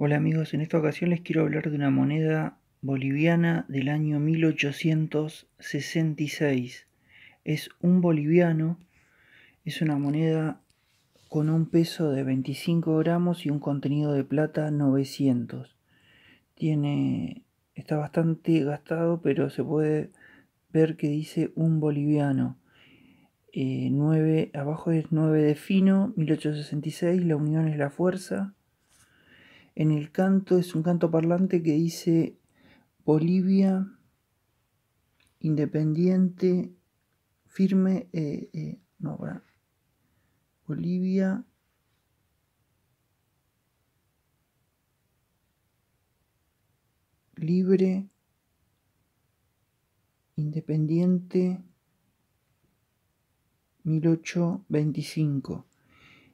Hola amigos, en esta ocasión les quiero hablar de una moneda boliviana del año 1866. Es un boliviano, es una moneda con un peso de 25 gramos y un contenido de plata 900. Tiene, está bastante gastado, pero se puede ver que dice un boliviano. Eh, abajo es 9 de fino, 1866, la unión es la fuerza en el canto, es un canto parlante que dice Bolivia independiente, firme, eh, eh, no, Bolivia libre, independiente, 1825.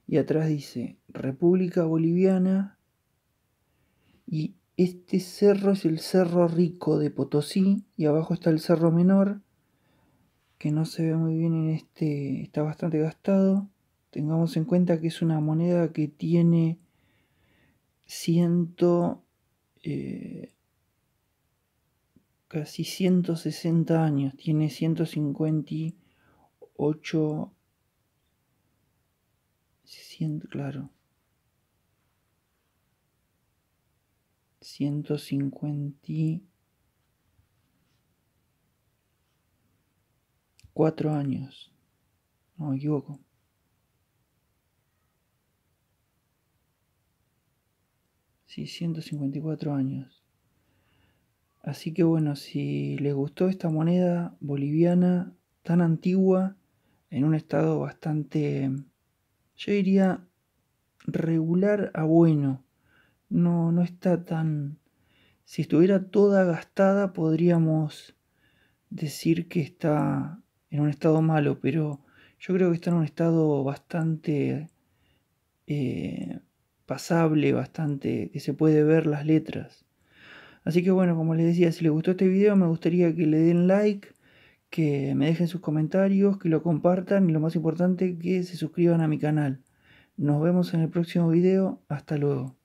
Y atrás dice República Boliviana, y este cerro es el Cerro Rico de Potosí y abajo está el Cerro Menor, que no se ve muy bien en este, está bastante gastado. Tengamos en cuenta que es una moneda que tiene 100, eh, casi 160 años, tiene 158, claro, 154 años. No me equivoco. Sí, 154 años. Así que bueno, si les gustó esta moneda boliviana tan antigua, en un estado bastante, yo diría, regular a bueno no, no está tan... Si estuviera toda gastada podríamos decir que está en un estado malo, pero yo creo que está en un estado bastante eh, pasable, bastante que se puede ver las letras. Así que bueno, como les decía, si les gustó este video me gustaría que le den like, que me dejen sus comentarios, que lo compartan y lo más importante que se suscriban a mi canal. Nos vemos en el próximo video, hasta luego.